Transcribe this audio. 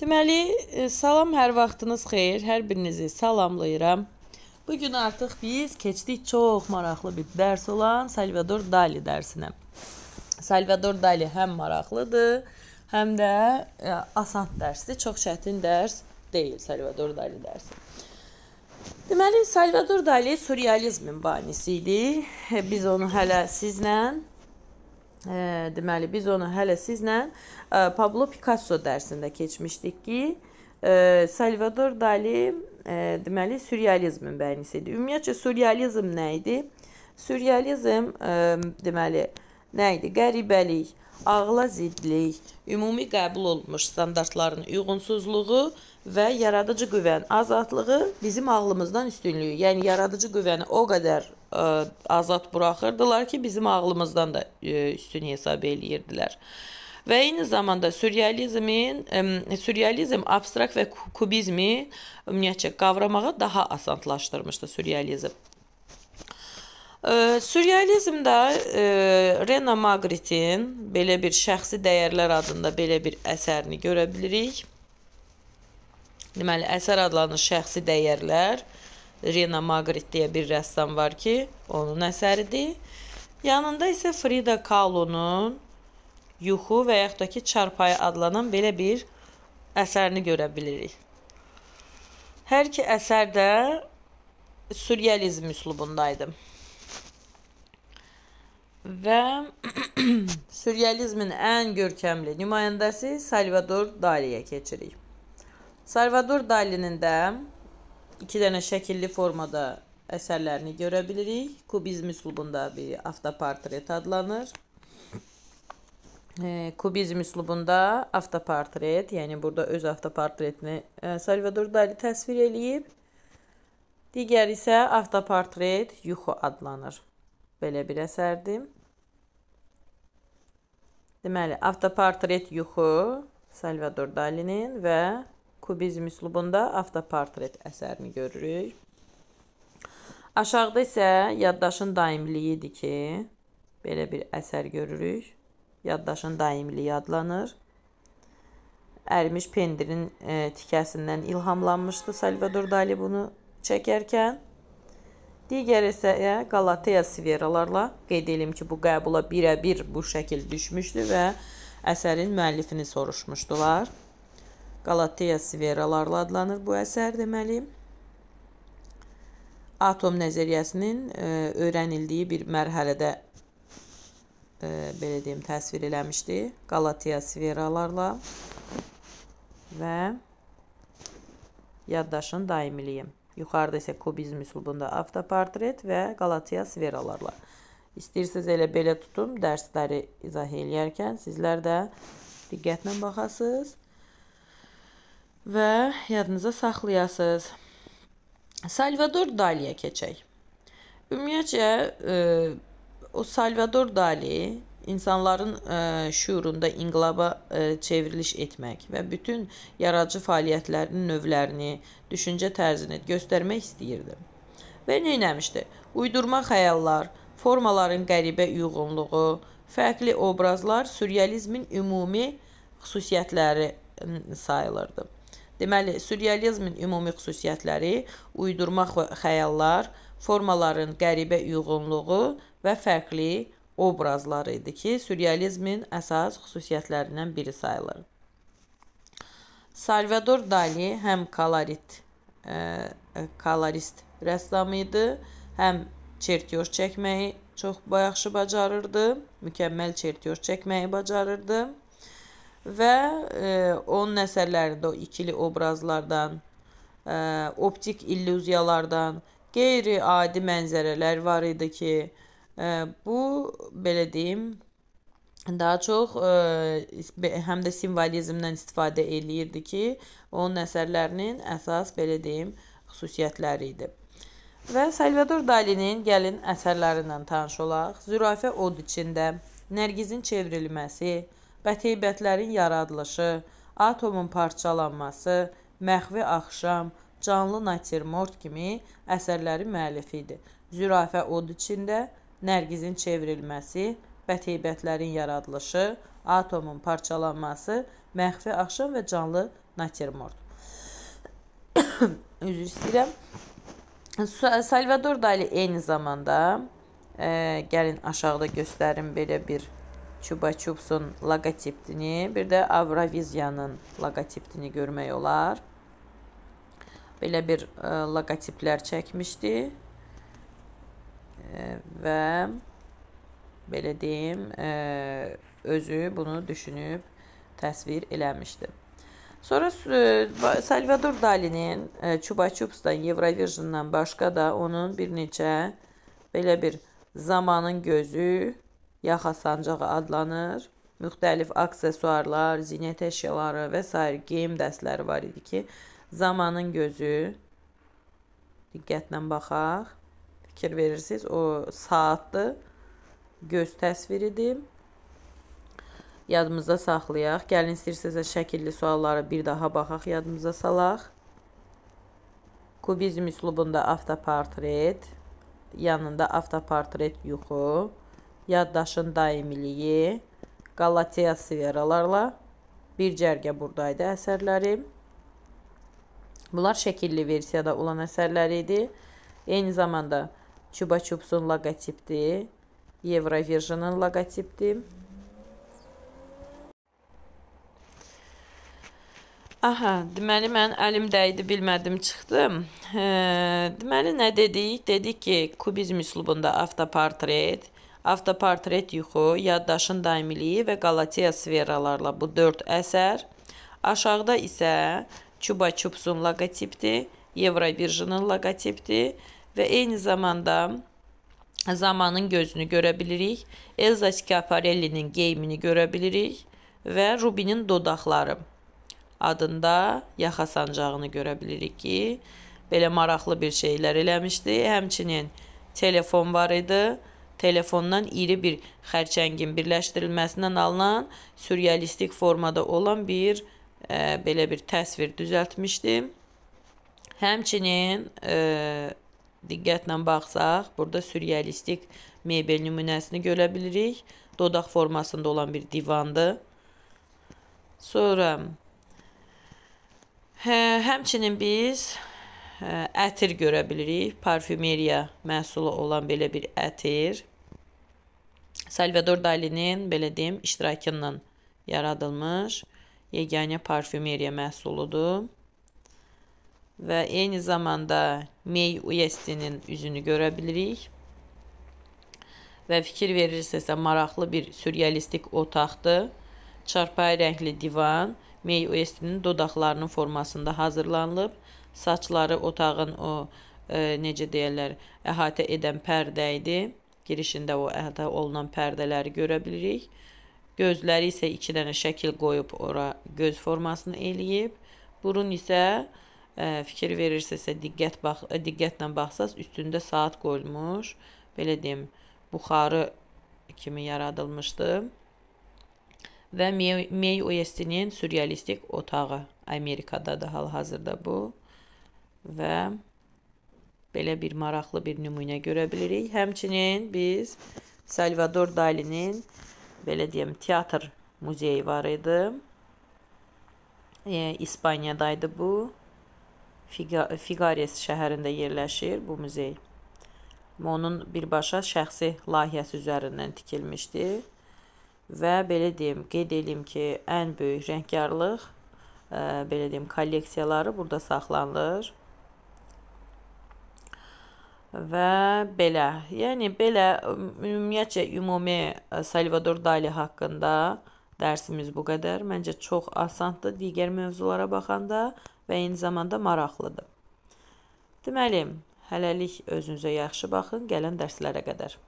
Deməli, e, salam hər vaxtınız xeyir. Hər birinizi salamlayıram. Bu gün artıq biz keçdik çox maraqlı bir dərs olan Salvador Dali dərsinə. Salvador Dali həm maraqlıdır, həm də ə, e, asan dərsdir, çox çətin dərs deyil Salvador Dali dərsi. Deməli, Salvador Dali surrealizmin banisi idi. Biz onu hələ sizlə E, deməli, biz onu hələ sizlə e, Pablo Picasso dərsində keçmişdik ki, e, Salvador Dali e, deməli sürrealizmin bəyannisi idi. Ümumiyyətcə sürrealizm nə idi? Sürrealizm e, deməli nə idi? Qəribəlik, ağla zidlik, ümumi qəbul olunmuş standartların uyğunsuzluğu və yaradıcı qüvvənin azadlığı bizim ağlımızdan üstünlüyü. Yəni yaradıcı qüvvəni o qədər ə, azad buraxırdılar ki, bizim ağlımızdan da ə, üstün hesab eləyirdilər. Və eyni zamanda sürrealizmin ə, sürrealizm abstrakt və kubizmi ümumiyyətcə qavramağı daha asanlaşdırmışdı sürrealizm. Ə, sürrealizmdə ə, Rena Magritte-in belə bir şəxsi dəyərlər adında belə bir əsərini görə bilirik. Deməli, əsər adlanır şəxsi dəyərlər. Ə, Rena Magritte deyə bir rəssam var ki, onun əsəridir. Yanında isə Frida Kahlo-nun Yuxu və yaxud da ki, Çarpayı adlanan belə bir əsərini görə bilirik. Hər iki əsər də sürrealizm üslubundaydı. Və sürrealizmin ən görkəmli nümayəndəsi Salvador Daliyə keçirik. Salvador Dalinin də iki dənə şəkilli formada əsərlərini görə bilirik. Kubizm üslubunda bir avtoportret adlanır. E, kubizm üslubunda avtoportret, yəni burada öz avtoportretini e, Salvador Dali təsvir eləyib. Digər isə avtoportret Yuxu adlanır. Belə bir əsərdir. Deməli, avtoportret Yuxu Salvador Dali'nin və kubizm üslubunda avtoportret əsərini görürük. Aşağıda isə yaddaşın daimliyidir ki, belə bir əsər görürük. Yaddaşın daimliyi adlanır. Ərimiş pendirin e, tikəsindən ilhamlanmışdı Salvador Dali bunu çəkərkən. Digər isə e, Galateya siveralarla qeyd edim ki, bu qəbula birə-bir bu şəkil düşmüşdü və əsərin müəllifini soruşmuşdular. Qalateya sferalarla adlanır bu əsər deməli. Atom nəzəriyyəsinin ə, e, öyrənildiyi bir mərhələdə ə, e, belə deyim, təsvir eləmişdi Qalateya sferalarla və yaddaşın daimiliyi. Yuxarıda isə kubizm üslubunda avtoportret və Qalateya sferalarla. İstəyirsiniz elə belə tutum, dərsləri izah eləyərkən sizlər də diqqətlə baxasınız və yadınıza saxlayasınız. Salvador Daliyə keçək. Ümumiyyətcə e, o Salvador Dali insanların e, şuurunda inqilaba e, çevriliş etmək və bütün yaradıcı fəaliyyətlərinin növlərini, düşüncə tərzini göstərmək istəyirdi. Və nə etmişdi? Uydurma xəyallar, formaların qəribə uyğunluğu, fərqli obrazlar sürrealizmin ümumi xüsusiyyətləri sayılırdı. Deməli, sürrealizmin ümumi xüsusiyyətləri uydurma xəyallar, formaların qəribə uyğunluğu və fərqli obrazları idi ki, sürrealizmin əsas xüsusiyyətlərindən biri sayılır. Salvador Dali həm kolorit ə, e, e, kolorist rəssam idi, həm çertyoş çəkməyi çox yaxşı bacarırdı, mükəmməl çertyoş çəkməyi bacarırdı və e, onun əsərlərində o ikili obrazlardan, e, optik illüziyalardan qeyri-adi mənzərələr var idi ki, e, bu belə deyim, daha çox e, həm də simvolizmdən istifadə eləyirdi ki, onun əsərlərinin əsas belə deyim, xüsusiyyətləri idi. Və Salvador Dalinin gəlin əsərlərindən tanış olaq. Zürafə od içində, Nərgizin çevrilməsi, qətiyybətlərin yaradılışı, atomun parçalanması, Məxvi Axşam, Canlı Natirmort kimi əsərlərin müəllifi idi. Zürafə od içində, Nərgizin çevrilməsi, bəteybətlərin yaradılışı, atomun parçalanması, Məxfi Axşam və Canlı Natirmort. Üzr istəyirəm. Salvador Dali eyni zamanda, ə, e, gəlin aşağıda göstərim belə bir Chupa-Chupsun logotipini, bir də Avroviziyanın logotipini görmək olar. Belə bir e, logotiplər çəkmişdi. E, və belə deyim, e, özü bunu düşünüb təsvir eləmişdi. Sonra Salvador Dalinin e, Çuba-Çupsdan, Eurovision'dan başqa da onun bir neçə belə bir zamanın gözü yaxa sancağı adlanır. Müxtəlif aksesuarlar, zinət əşyaları və s. geyim dəstləri var idi ki, zamanın gözü diqqətlə baxaq. Fikir verirsiniz, o saatdır. Göz təsviridir. Yadımızda saxlayaq. Gəlin istəyirsinizsə şəkilli suallara bir daha baxaq, yadımıza salaq. Kubizm üslubunda avtoportret, yanında avtoportret yuxu, yaddaşın daimiliyi, Qalatiya siveralarla bir cərgə buradaydı əsərləri. Bunlar şəkilli versiyada olan əsərləri idi. Eyni zamanda Çuba Çupsun logotipdir. Eurovision-ın logotipdir. Aha, deməli mən əlim dəydi, bilmədim, çıxdım. E, deməli nə dedik? Dedik ki, kubizm üslubunda avtoportret, Avtopatret yuxu, Yaddaşın daimiliyi və Qalatiya sferalarla bu dörd əsər. Aşağıda isə Çuba Çupsun logotipdir, Evrobirjinin logotipdir və eyni zamanda zamanın gözünü görə bilirik. Elza Schiaparellinin geyimini görə bilirik və Rubinin dodaqları adında yaxa sancağını görə bilirik ki, belə maraqlı bir şeylər eləmişdi. Həmçinin telefon var idi telefondan iri bir xərçəngin birləşdirilməsindən alınan sürrealistik formada olan bir ə, e, belə bir təsvir düzəltmişdim. Həmçinin ə, e, diqqətlə baxsaq, burada sürrealistik mebel nümunəsini görə bilirik. Dodaq formasında olan bir divandır. Sonra Hə, həmçinin biz ə, e, ətir görə bilirik. Parfümeriya məhsulu olan belə bir ətir. Salvador Dali-nin, belə deyim, iştirakından yaradılmış yeganə parfümeriya məhsuludur. Və eyni zamanda May West'inin üzünü görə bilirik. Və fikir verirsinizsə, maraqlı bir sürrealistik otaqdır. Çarpayı rəngli divan May West'inin dodaqlarının formasında hazırlanılıb. Saçları otağın o e, necə deyirlər, əhatə edən pərdə idi Girişində o əldə olunan pərdələri görə bilirik. Gözləri isə iki dənə şəkil qoyub ora göz formasını eləyib. Burun isə ə, e, fikir verirsinizsə, diqqət bax e, diqqətlə baxsaz, üstündə saat qoyulmuş, belə deyim, buxarı kimi yaradılmışdı. Və May, May West-nin sürrealistik otağı Amerikadadır hal-hazırda bu. Və belə bir maraqlı bir nümunə görə bilirik. Həmçinin biz Salvador Dali-nin belə deyim teatr muzeyi var idi. E, İspaniyadaydı bu. Figa Figares şəhərində yerləşir bu muzey. Onun birbaşa şəxsi layihəsi üzərindən tikilmişdi. Və belə deyim, qeyd edim ki, ən böyük rəngkarlıq, e, belə deyim, kolleksiyaları burada saxlanılır və belə. Yəni belə ümumiyyətcə ümumi e, Salvador Dali haqqında dərsimiz bu qədər. Məncə çox asandır digər mövzulara baxanda və eyni zamanda maraqlıdır. Deməli, hələlik özünüzə yaxşı baxın, gələn dərslərə qədər.